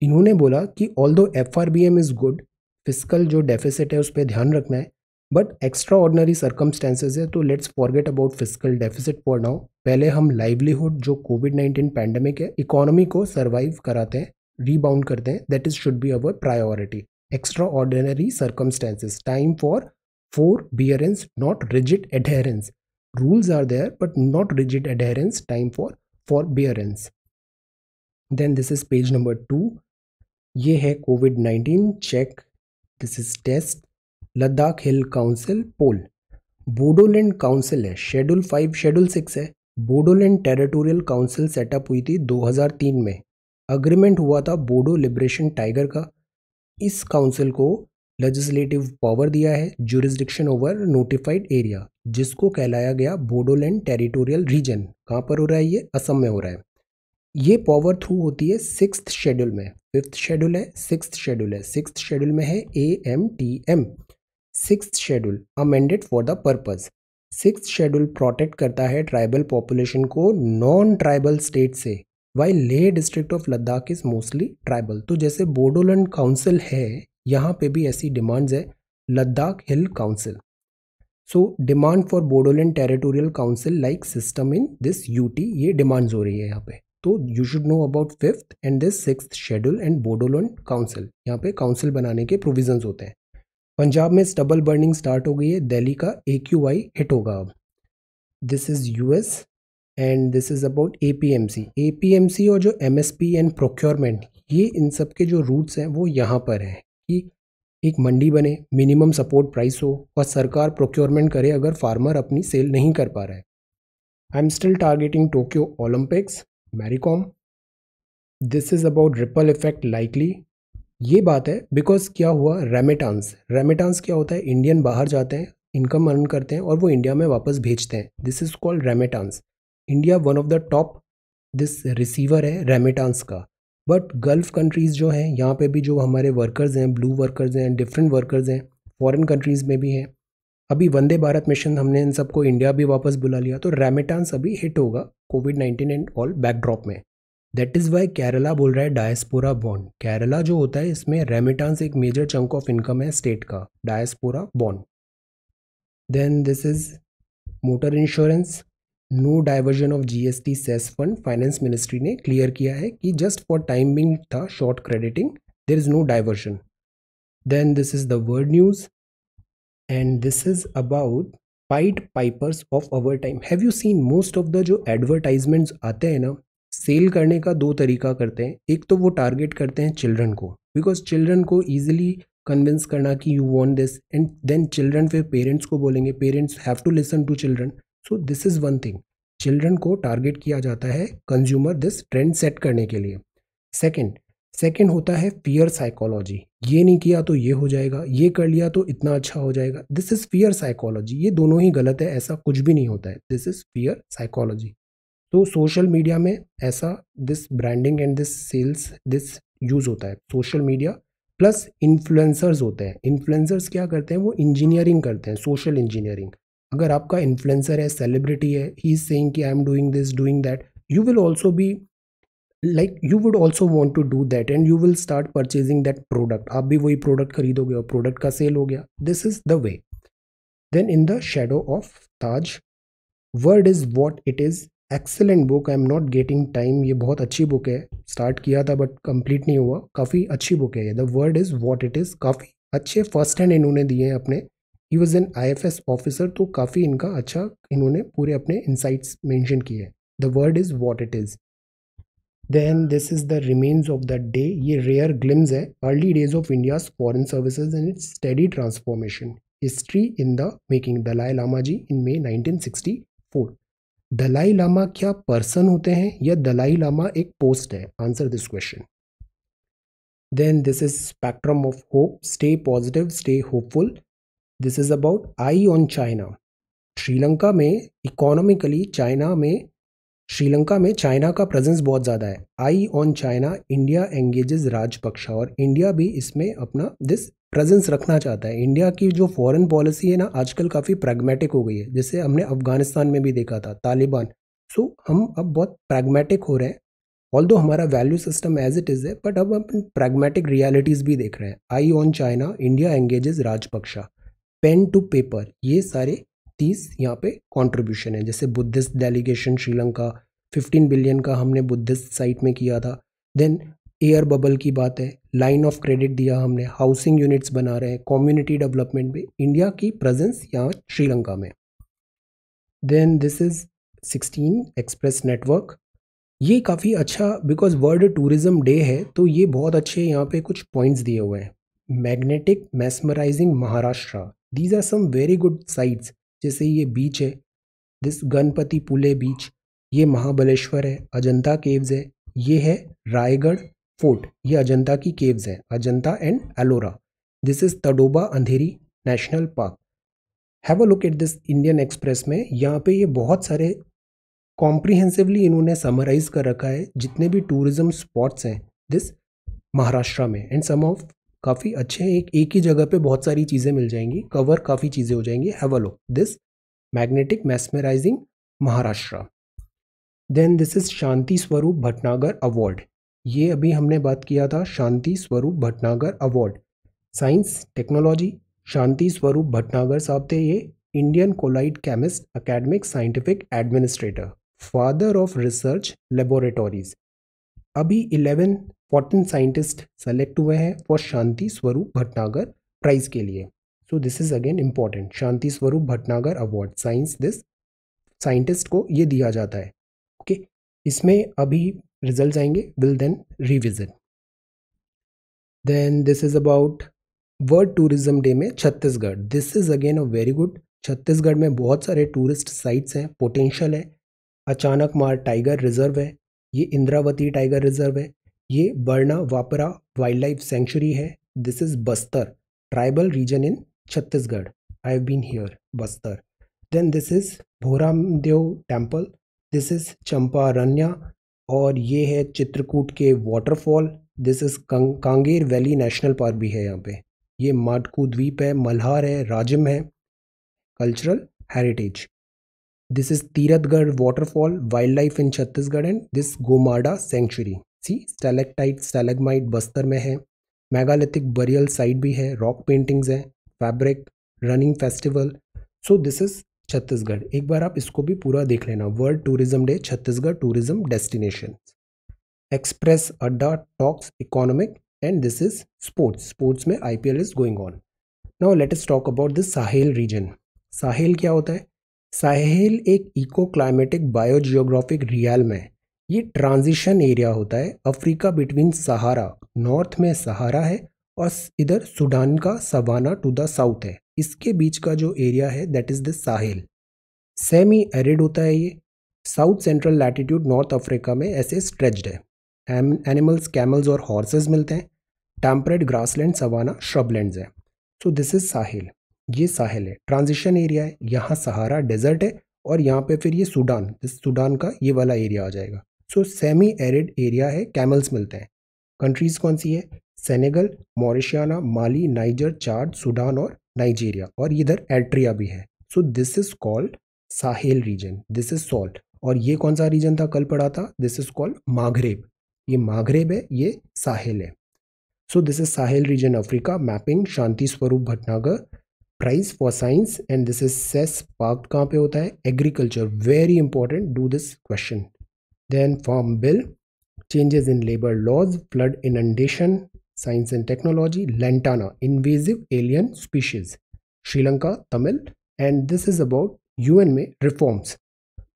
इन्होंने बोला कि although F R B M is good fiscal जो डेफिसिट है उस पर ध्यान रखना है बट एक्स्ट्रा ऑर्डनरी सर्कमस्टेंसेज है तो let's forget about physical deficit for now पहले हम लाइवलीहुड जो कोविड नाइन्टीन पैंडमिक है इकोनॉमी को सर्वाइव कराते हैं रीबाउंड करते हैं that is should be our priority extraordinary circumstances time for forbearance not rigid adherence rules are there but not rigid adherence time for forbearance then this is page number two ये है Covid nineteen check this is test Ladakh hill council poll Bodoland council है schedule five schedule six है Bodoland territorial council setup हुई थी 2003 में agreement हुआ था Bodo liberation tiger का इस काउंसिल को लेजिस्लेटिव पावर दिया है जुरिस्डिक्शन ओवर नोटिफाइड एरिया जिसको कहलाया गया बोडोलैंड टेरिटोरियल रीजन कहाँ पर हो रहा है ये असम में हो रहा है ये पावर थ्रू होती है सिक्स शेड्यूल में फिफ्थ शेड्यूल है सिक्स शेड्यूल है सिक्स शेड्यूल में है A M T M six schedule amended for the purpose six schedule protect करता है ट्राइबल पॉपुलेशन को नॉन ट्राइबल स्टेट से why Leh district of Ladakh is mostly tribal तो जैसे बोडोलैंड काउंसिल है यहाँ पे भी ऐसी डिमांड्स है Ladakh hill council so demand for Bodoland territorial council like system in this UT ये डिमांड्स हो रही है यहाँ पे तो you should know about fifth and this six schedule and Bodoland council यहाँ पे काउंसिल बनाने के प्रोविजन होते हैं पंजाब में स्टबल बर्निंग स्टार्ट हो गई है दिल्ली का ए क्यू आई हिट होगा अब this is U S and this is about A P M C A P M C और जो M S P and procurement ये इन सब के जो रूट्स हैं वो यहाँ पर हैं कि एक मंडी बने मिनिमम सपोर्ट प्राइस हो और सरकार प्रोक्योरमेंट करे अगर फार्मर अपनी सेल नहीं कर पा रहा है I am still targeting Tokyo Olympics Mary Kom this is about ripple effect likely ये बात है बिकॉज क्या हुआ रेमिटांस रेमिटांस क्या होता है इंडियन बाहर जाते हैं इनकम अर्न करते हैं और वो इंडिया में वापस भेजते हैं this is called remittance India one of the top this receiver है रेमिटांस का बट गल्फ़ कंट्रीज़ जो हैं यहाँ पे भी जो हमारे वर्कर्स हैं ब्लू वर्कर्स हैं डिफरेंट वर्कर्स हैं फॉरेन कंट्रीज़ में भी हैं अभी वंदे भारत मिशन हमने इन सबको इंडिया भी वापस बुला लिया तो रेमिटांस अभी हिट होगा COVID nineteen and all backdrop में दैट इज़ वाई केरला बोल रहा है डायस्पोरा बॉन्ड केरला जो होता है इसमें रेमिटांस एक मेजर चंक ऑफ इनकम है स्टेट का diaspora bond then this is motor insurance no diversion of G S T cess fund finance ministry ने क्लियर किया है कि जस्ट फॉर टाइमिंग था short crediting there is no diversion then this is the world news and this is about pied pipers of our time have you seen most of the जो advertisements आते हैं ना cell करने का दो तरीका करते हैं एक तो वो टारगेट करते हैं चिल्ड्रन को बिकॉज चिल्ड्रन को ईजिली कन्विंस करना कि you want this and then children फिर पेरेंट्स को बोलेंगे parents have to listen to children so this is one thing children को टारगेट किया जाता है कंज्यूमर दिस ट्रेंड सेट करने के लिए सेकेंड सेकेंड होता है फियर साइकोलॉजी ये नहीं किया तो ये हो जाएगा ये कर लिया तो इतना अच्छा हो जाएगा दिस इज़ फियर साइकोलॉजी ये दोनों ही गलत है ऐसा कुछ भी नहीं होता है दिस इज़ फियर साइकोलॉजी तो सोशल मीडिया में ऐसा this branding and this sales this use होता है सोशल मीडिया प्लस इन्फ्लुएंसर्स होते हैं इन्फ्लुएंसर्स क्या करते हैं वो इंजीनियरिंग करते हैं सोशल इंजीनियरिंग अगर आपका इन्फ्लुएंसर है सेलिब्रिटी है ही इज सेइंग कि I am doing this doing that you will also be like you would also want to do that and you will start purchasing that product आप भी वही product खरीदोगे और प्रोडक्ट का sale हो गया this is the way then in the shadow of Taj word is what it is excellent book I am not getting time ये बहुत अच्छी बुक है स्टार्ट किया था बट कंप्लीट नहीं हुआ काफ़ी अच्छी बुक है ये the word is what it is काफ़ी अच्छे फर्स्ट हैंड इन्होंने दिए हैं अपने ही was an I F S officer तो काफ़ी इनका अच्छा इन्होंने पूरे अपने इंसाइट्स मैंशन किए हैं the word is what it is then this is the remains of the day ये रेयर ग्लिम्स है early days of India's foreign services and its study transformation history in the making Dalai Lama ji in May nineteen sixty four Dalai Lama क्या person होते हैं या दलाई लामा एक post है answer this question then this is spectrum of hope stay positive stay hopeful this is about eye on China Sri Lanka में economically China में श्रीलंका में China का प्रेजेंस बहुत ज़्यादा है eye on China India engages Rajapaksa और इंडिया भी इसमें अपना दिस प्रेजेंस रखना चाहता है इंडिया की जो फॉरेन पॉलिसी है ना आजकल काफ़ी प्रैग्मेटिक हो गई है जैसे हमने अफगानिस्तान में भी देखा था तालिबान सो so, हम अब बहुत प्रैग्मेटिक हो रहे हैं ऑल दो हमारा value system as it is है बट अब हम प्रैग्मेटिक रियलिटीज़ भी देख रहे हैं eye on China India engages Rajapaksa pen to paper ये सारे तीस यहाँ पे कंट्रीब्यूशन है जैसे बुद्धिस्ट डेलीगेशन श्रीलंका 15 बिलियन का हमने बुद्धिस्ट साइट में किया था देन एयर बबल की बात है लाइन ऑफ क्रेडिट दिया हमने हाउसिंग यूनिट्स बना रहे हैं कम्युनिटी डेवलपमेंट में इंडिया की प्रेजेंस यहाँ श्रीलंका में then this is sixteen express network ये काफ़ी अच्छा बिकॉज वर्ल्ड टूरिज़्म डे है तो ये बहुत अच्छे यहाँ पे कुछ पॉइंट्स दिए हुए हैं magnetic mesmerising Maharashtra these are some very good sites जैसे ये बीच है दिस गणपति पुले बीच ये महाबलेश्वर है अजंता केव्स है ये है रायगढ़ फोर्ट ये अजंता की केव्स हैं Ajanta and Ellora this is Tadoba Andheri national park have a look at this Indian Express में यहाँ पे ये बहुत सारे कॉम्प्रिहेंसिवली इन्होंने समराइज कर रखा है जितने भी टूरिज्म स्पॉट्स हैं दिस महाराष्ट्र में एंड सम ऑफ काफ़ी अच्छे हैं एक एक ही जगह पे बहुत सारी चीज़ें मिल जाएंगी कवर काफ़ी चीज़ें हो जाएंगी have a look this magnetic mesmerising Maharashtra then this is Shanti Swarup Bhatnagar award ये अभी हमने बात किया था Shanti Swarup Bhatnagar award science technology Shanti Swarup Bhatnagar साहब थे ये Indian colloid chemist academic scientific administrator father of research laboratories अभी इलेवन फोर्टीन साइंटिस्ट सेलेक्ट हुए हैं for Shanti Swarup Bhatnagar prize के लिए so this is again important Shanti Swarup Bhatnagar award science this scientist को ये दिया जाता है ओके okay? इसमें अभी रिजल्ट आएंगे will then revisit then this is about world tourism day में Chhattisgarh this is again a very good Chhattisgarh में बहुत सारे टूरिस्ट साइट्स हैं पोटेंशियल है अचानक मार टाइगर रिजर्व है ये इंद्रावती टाइगर रिजर्व है ये Barnawapara wildlife sanctuary है this is Bastar tribal region in Chhattisgarh I have been here Bastar then this is Bhoramdev temple this is Champaranya और ये है चित्रकूट के waterfall this is Kanger valley national park भी है यहाँ पे ये माटकू द्वीप है मल्हार है राजम है cultural heritage this is Tirathgarh waterfall wildlife in Chhattisgarh and this Gomarda sanctuary see stalactite stalagmite Bastar में है मेगालिथिक बरियल साइट भी है रॉक पेंटिंग्स हैं fabric running festival so this is Chhattisgarh एक बार आप इसको भी पूरा देख लेना world tourism day Chhattisgarh tourism destination express Adda talks economic and this is sports sports में I is going on now let इस talk about this Sahel region Sahel क्या होता है साहेल एक eco climatic bio geographic realm में ये transition area होता है अफ्रीका बिटवीन सहारा नॉर्थ में सहारा है और इधर सूडान का सवाना टू द साउथ है इसके बीच का जो एरिया है that is the Sahel semi arid होता है ये south central latitude north Africa में ऐसे स्ट्रेच्ड है एनिमल्स कैमल्स और हॉर्सेज मिलते हैं ग्रास ग्रासलैंड सवाना लैंड हैं सो दिस इज़ साहिल ये साहिल है ट्रांजिशन एरिया है यहाँ सहारा डेजर्ट है और यहाँ पे फिर ये सूडान सूडान का ये वाला एरिया आ जाएगा सो सेमी एरिड एरिया है कैमल्स मिलते हैं कंट्रीज़ कौन सी है Senegal Mauritania Mali Niger Chad Sudan और नाइजीरिया और इधर एट्रिया भी है so this is called Sahel region this is salt और ये कौन सा रीजन था कल पढ़ा था दिस इज कॉल्ड माघरेब ये माघरेब है ये साहेल है so this is Sahel region Africa mapping Shanti Swarup Bhatnagar prize for science and this is cess park कहाँ पे होता है agriculture very important do this question then farm bill changes in labour laws flood inundation Science and Technology, Lantana, Invasive Alien Species, Sri Lanka, Tamil, and this is about UNMA reforms.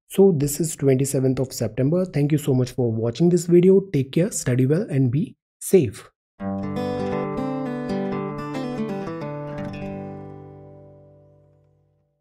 So this is 27th of September. Thank you so much for watching this video. Take care, study well and be safe.